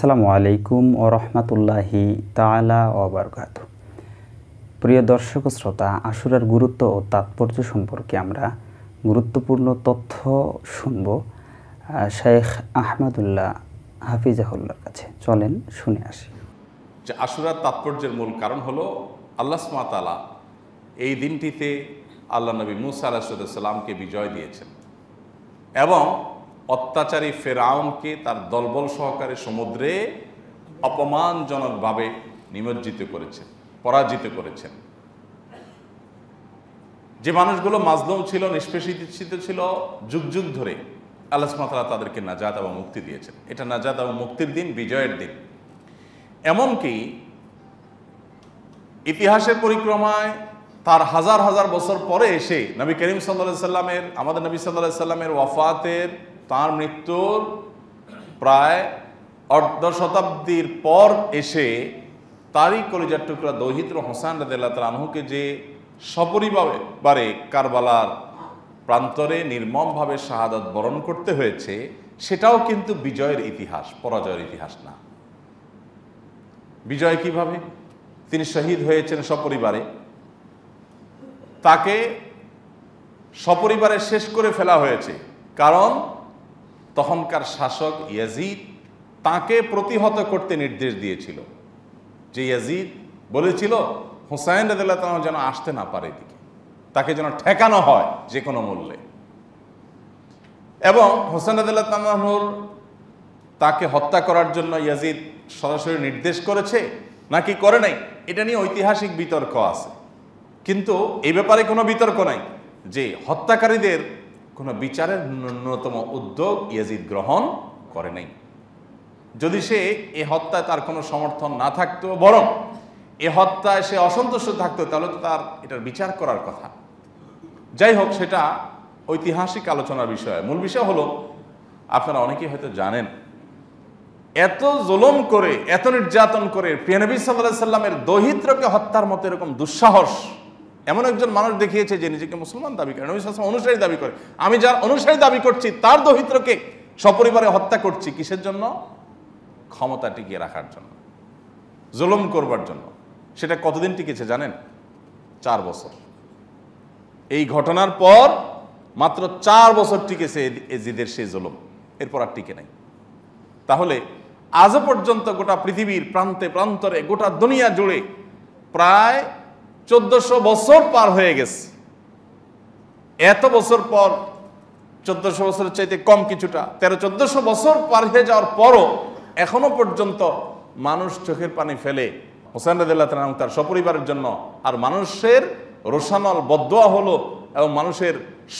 আসসালামু আলাইকুম ও রহমাতুল্লাহি তালা ওবরকাত প্রিয় দর্শক শ্রোতা আশুরার গুরুত্ব ও তাৎপর্য সম্পর্কে আমরা গুরুত্বপূর্ণ তথ্য শুনব শেখ আহমদুল্লাহ হাফিজাহুল্লার কাছে চলেন শুনে আসি যে আশুরার তাৎপর্যের মূল কারণ হলো আল্লাহ স্মাতালা এই দিনটিতে আল্লাহ নবী মুসা সাল্লামকে বিজয় দিয়েছেন এবং অত্যাচারী ফেরাউনকে তার দলবল সহকারে সমুদ্রে অপমানজনকভাবে নিমজ্জিত করেছেন পরাজিত করেছেন যে মানুষগুলো মাজলুম ছিল নিষ্পেষিত ছিল যুগ যুগ ধরে আল্লাহ সুমাতারা তাদেরকে নাজাদ এবং মুক্তি দিয়েছেন এটা নাজাদ এবং মুক্তির দিন বিজয়ের দিন এমনকি ইতিহাসের পরিক্রমায় তার হাজার হাজার বছর পরে এসে নবী করিম সাল্লাহ সাল্লামের আমাদের নবী সাল্লাহ সাল্লামের ওয়াফাতের তার মৃত্যুর প্রায় অর্ধ শতাব্দীর পর এসে তারই কলিজার টুকরা দৌহিত্র হোসান রাদেল্লা তালাহুকে যে সপরিবারে কারবালার প্রান্তরে নির্মমভাবে শাহাদত বরণ করতে হয়েছে সেটাও কিন্তু বিজয়ের ইতিহাস পরাজয়ের ইতিহাস না বিজয় কিভাবে তিনি শহীদ হয়েছেন সপরিবারে তাকে সপরিবারে শেষ করে ফেলা হয়েছে কারণ তখনকার শাসক ইয়াজিদ তাকে প্রতিহত করতে নির্দেশ দিয়েছিল যে ইয়াজিদ বলেছিল হুসাইন রাদিল্লাহ তালাম যেন আসতে না পারে এদিকে তাকে যেন ঠেকানো হয় যে কোনো মূল্যে এবং হোসেন রাদিল্লাহ তালাহুর তাকে হত্যা করার জন্য ইয়াজিদ সরাসরি নির্দেশ করেছে নাকি করে নাই এটা নিয়ে ঐতিহাসিক বিতর্ক আছে কিন্তু এই ব্যাপারে কোনো বিতর্ক নাই যে হত্যাকারীদের কোনো বিচারের ন্যূনতম উদ্যোগ ইয়াজিদ গ্রহণ করে নাই যদি সে এ হত্যায় তার কোনো সমর্থন না থাকতো বরং এ হত্যায় সে অসন্তুষ্ট থাকতো তাহলে তো তার এটার বিচার করার কথা যাই হোক সেটা ঐতিহাসিক আলোচনার বিষয় মূল বিষয় হলো আপনারা অনেকেই হয়তো জানেন এত জোলম করে এত নির্যাতন করে প্রিয়ানবী সাল্লাহ সাল্লামের দহিত্রকে হত্যার মতো এরকম দুঃসাহস এমন একজন মানুষ দেখিয়েছে যে নিজেকে মুসলমান দাবি করে নবী সাল্লাম অনুসারী দাবি করে আমি যার অনুসারী দাবি করছি তার দহিত্রকে সপরিবারে হত্যা করছি কিসের জন্য ক্ষমতা টিকিয়ে রাখার জন্য জুলুম করবার জন্য সেটা কতদিন টিকেছে জানেন চার বছর এই ঘটনার পর মাত্র চার বছর টিকেছে এজিদের সেই জুলুম এরপর আর টিকে নাই তাহলে আজও পর্যন্ত গোটা পৃথিবীর প্রান্তে প্রান্তরে গোটা দুনিয়া জুড়ে প্রায় চোদ্দশো বছর পার হয়ে গেছে এত বছর পর চোদ্দশো বছরের চাইতে কম কিছুটা তেরো চোদ্দশো বছর পার হয়ে যাওয়ার পরও এখনো পর্যন্ত মানুষ চোখের পানি ফেলে হোসেন রাজিল্লাহ তার সপরিবারের জন্য আর মানুষের রোশানল বদোয়া হলো এবং মানুষের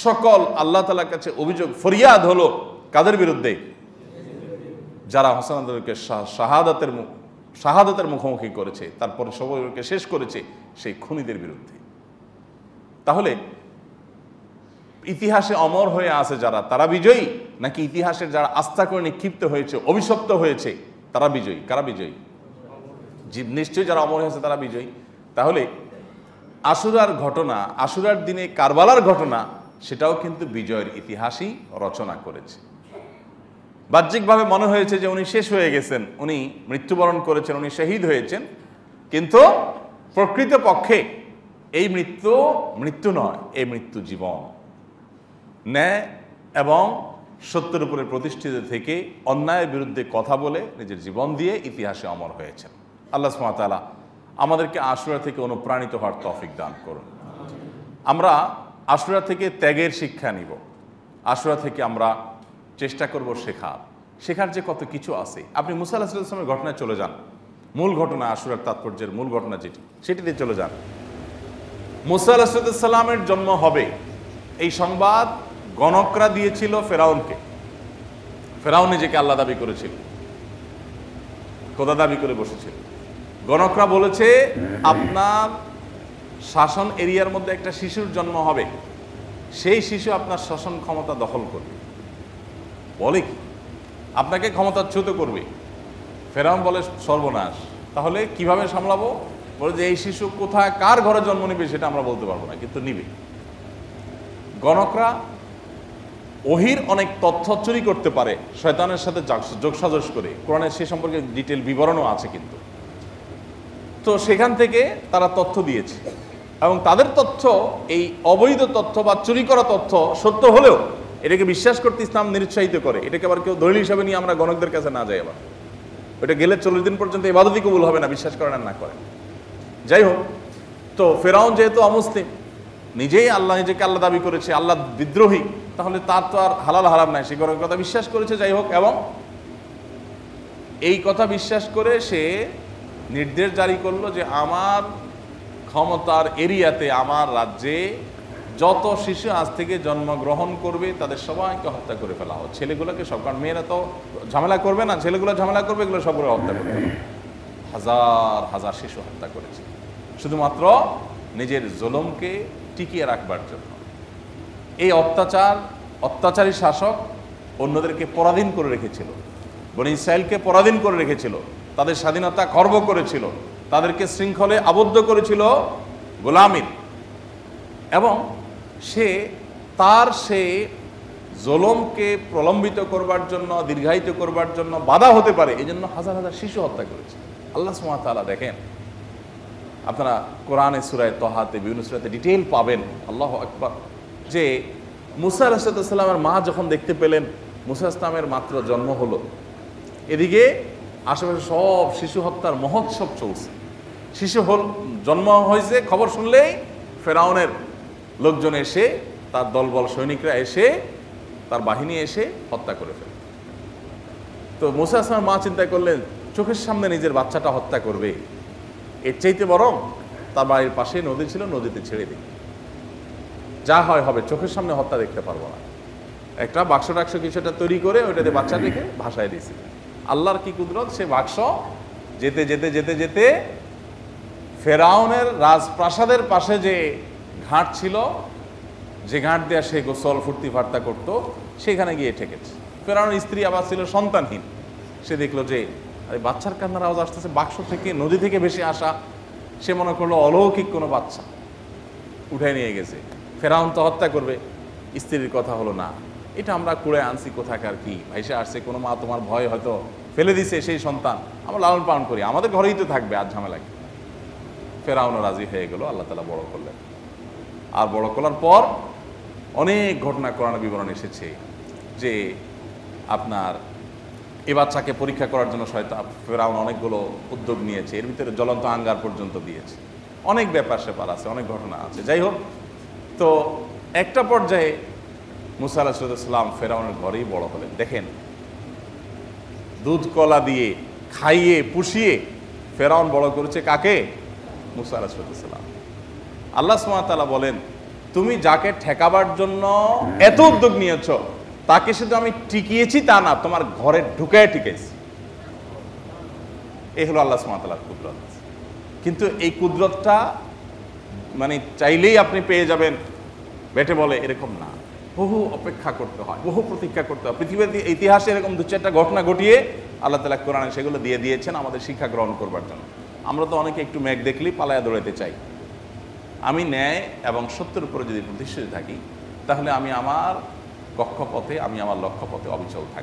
সকল আল্লাহ তালার কাছে অভিযোগ ফরিয়াদ হলো কাদের বিরুদ্ধে যারা হোসেন শাহাদাতের মুখ শাহাদতের মুখোমুখি করেছে তারপর সবাইকে শেষ করেছে সেই খুনিদের বিরুদ্ধে তাহলে ইতিহাসে অমর হয়ে আছে যারা তারা বিজয়ী নাকি ইতিহাসে যারা আস্থা করে নিক্ষিপ্ত হয়েছে অভিশপ্ত হয়েছে তারা বিজয়ী কারা বিজয়ী জীব নিশ্চয়ই যারা অমর হয়েছে তারা বিজয়ী তাহলে আসুরার ঘটনা আসুরার দিনে কারবালার ঘটনা সেটাও কিন্তু বিজয়ের ইতিহাসই রচনা করেছে বাহ্যিকভাবে মনে হয়েছে যে উনি শেষ হয়ে গেছেন উনি মৃত্যুবরণ করেছেন উনি শহীদ হয়েছেন কিন্তু প্রকৃত পক্ষে এই মৃত্যু মৃত্যু নয় এই মৃত্যু জীবন ন্যায় এবং সত্যের উপরে প্রতিষ্ঠিত থেকে অন্যায়ের বিরুদ্ধে কথা বলে নিজের জীবন দিয়ে ইতিহাসে অমর হয়েছেন আল্লাহ সুমাতালা আমাদেরকে আশুরা থেকে অনুপ্রাণিত হওয়ার তফিক দান করুন আমরা আশুরা থেকে ত্যাগের শিক্ষা নিব আশুরা থেকে আমরা চেষ্টা করব শেখার শেখার যে কত কিছু আছে আপনি মুসা আলাহিসামের ঘটনায় চলে যান মূল ঘটনা আশুরার তাৎপর্যের মূল ঘটনা যেটি সেটিতে চলে যান মুসা আলাহিসাল্লামের জন্ম হবে এই সংবাদ গণকরা দিয়েছিল ফেরাউনকে ফেরাউন নিজেকে আল্লাহ দাবি করেছিল কোদা দাবি করে বসেছিল গণকরা বলেছে আপনার শাসন এরিয়ার মধ্যে একটা শিশুর জন্ম হবে সেই শিশু আপনার শাসন ক্ষমতা দখল করবে বলে কি আপনাকে ক্ষমতাচ্যুত করবে ফেরাম বলে সর্বনাশ তাহলে কিভাবে সামলাবো বলে যে এই শিশু কোথায় কার ঘরে জন্ম নিবে সেটা আমরা বলতে পারবো না কিন্তু নিবে গণকরা ওহির অনেক তথ্য চুরি করতে পারে শয়তানের সাথে যোগসাজস করে কোরআনের সে সম্পর্কে ডিটেল বিবরণও আছে কিন্তু তো সেখান থেকে তারা তথ্য দিয়েছে এবং তাদের তথ্য এই অবৈধ তথ্য বা চুরি করা তথ্য সত্য হলেও এটাকে বিশ্বাস করতে ইসলাম নিরুৎসাহিত করে এটাকে আবার কেউ দলিল হিসাবে নিয়ে আমরা গণকদের কাছে না যাই আবার ওটা গেলে চল্লিশ দিন পর্যন্ত এবাদতই কবুল হবে না বিশ্বাস করেন না করেন যাই হোক তো ফেরাউন যেহেতু অমুসলিম নিজেই আল্লাহ নিজেকে আল্লাহ দাবি করেছে আল্লাহ বিদ্রোহী তাহলে তার তো আর হালাল হারাম নাই সে গরম কথা বিশ্বাস করেছে যাই হোক এবং এই কথা বিশ্বাস করে সে নির্দেশ জারি করলো যে আমার ক্ষমতার এরিয়াতে আমার রাজ্যে যত শিশু আজ থেকে জন্মগ্রহণ করবে তাদের সবাইকে হত্যা করে ফেলা হোক ছেলেগুলোকে সব কারণ মেয়েরা তো ঝামেলা করবে না ছেলেগুলো ঝামেলা করবে এগুলো সবগুলো হত্যা করবে হাজার হাজার শিশু হত্যা করেছে শুধুমাত্র নিজের জোলমকে টিকিয়ে রাখবার জন্য এই অত্যাচার অত্যাচারী শাসক অন্যদেরকে পরাধীন করে রেখেছিল বনি সাইলকে পরাধীন করে রেখেছিল তাদের স্বাধীনতা খর্ব করেছিল তাদেরকে শৃঙ্খলে আবদ্ধ করেছিল গোলামির এবং সে তার সে জলমকে প্রলম্বিত করবার জন্য দীর্ঘায়িত করবার জন্য বাধা হতে পারে এই জন্য হাজার হাজার শিশু হত্যা করেছে আল্লাহ সুমাতালা দেখেন আপনারা কোরআনে সুরায় তহাতে বিভিন্ন সুরাতে ডিটেল পাবেন আল্লাহ আকবর যে মুসা আলাহিসাল্লামের মা যখন দেখতে পেলেন মুসা ইসলামের মাত্র জন্ম হলো এদিকে আশেপাশে সব শিশু হত্যার মহোৎসব চলছে শিশু হল জন্ম হয়েছে খবর শুনলেই ফেরাউনের লোকজন এসে তার দলবল সৈনিকরা এসে তার বাহিনী এসে হত্যা করে ফেলে তো মোসা আসলামের মা চিন্তা করলেন চোখের সামনে নিজের বাচ্চাটা হত্যা করবে এর চাইতে বরং তার বাড়ির পাশে নদী ছিল নদীতে ছেড়ে দিই যা হয় হবে চোখের সামনে হত্যা দেখতে পারবো না একটা বাক্স টাক্স কিছুটা তৈরি করে ওইটাতে বাচ্চা দেখে ভাসায় দিয়েছিল আল্লাহর কি কুদরত সে বাক্স যেতে যেতে যেতে যেতে ফেরাউনের রাজপ্রাসাদের পাশে যে ঘাট ছিল যে ঘাট দেওয়া সে গোসল ফুর্তি ফার্তা করত সেখানে গিয়ে ঠেকেছে ফেরানোর স্ত্রী আবার ছিল সন্তানহীন সে দেখলো যে আরে বাচ্চার কান্নার আওয়াজ আসতেছে বাক্স থেকে নদী থেকে ভেসে আসা সে মনে করলো অলৌকিক কোনো বাচ্চা উঠে নিয়ে গেছে ফেরাউন তো হত্যা করবে স্ত্রীর কথা হলো না এটা আমরা কুড়ে আনছি কোথাকার কি ভাইসে আসছে কোনো মা তোমার ভয় হয়তো ফেলে দিছে সেই সন্তান আমরা লালন পালন করি আমাদের ঘরেই তো থাকবে আর ঝামেলা ফেরাউনও রাজি হয়ে গেল আল্লাহ তালা বড় করলেন আর বড় করার পর অনেক ঘটনা করার বিবরণ এসেছে যে আপনার এ বাচ্চাকে পরীক্ষা করার জন্য শয়তা ফেরাউন অনেকগুলো উদ্যোগ নিয়েছে এর ভিতরে জ্বলন্ত আঙ্গার পর্যন্ত দিয়েছে অনেক ব্যাপার সেপার আছে অনেক ঘটনা আছে যাই হোক তো একটা পর্যায়ে মুসা আলাহিসাম ফেরাউনের ঘরেই বড় হলেন দেখেন দুধ কলা দিয়ে খাইয়ে পুষিয়ে ফেরাউন বড় করেছে কাকে মুসা আলাহিসাল্লাম আল্লাহ সুমাতালা বলেন তুমি যাকে ঠেকাবার জন্য এত উদ্যোগ নিয়েছ তাকে শুধু আমি টিকিয়েছি তা না তোমার ঘরে ঢুকে টিকেছি এই হলো আল্লাহ সুমাতালার কুদরত কিন্তু এই কুদরতটা মানে চাইলেই আপনি পেয়ে যাবেন বেটে বলে এরকম না বহু অপেক্ষা করতে হয় বহু প্রতীক্ষা করতে হয় পৃথিবীর ইতিহাসে এরকম দু চারটা ঘটনা ঘটিয়ে আল্লাহ তালা কোরআনে সেগুলো দিয়ে দিয়েছেন আমাদের শিক্ষা গ্রহণ করবার জন্য আমরা তো অনেকে একটু মেঘ দেখলেই পালায়া দৌড়াতে চাই আমি ন্যায় এবং সত্যের উপরে যদি প্রতিষ্ঠিত থাকি তাহলে আমি আমার কক্ষপথে আমি আমার লক্ষ্যপথে অবিচল থাকি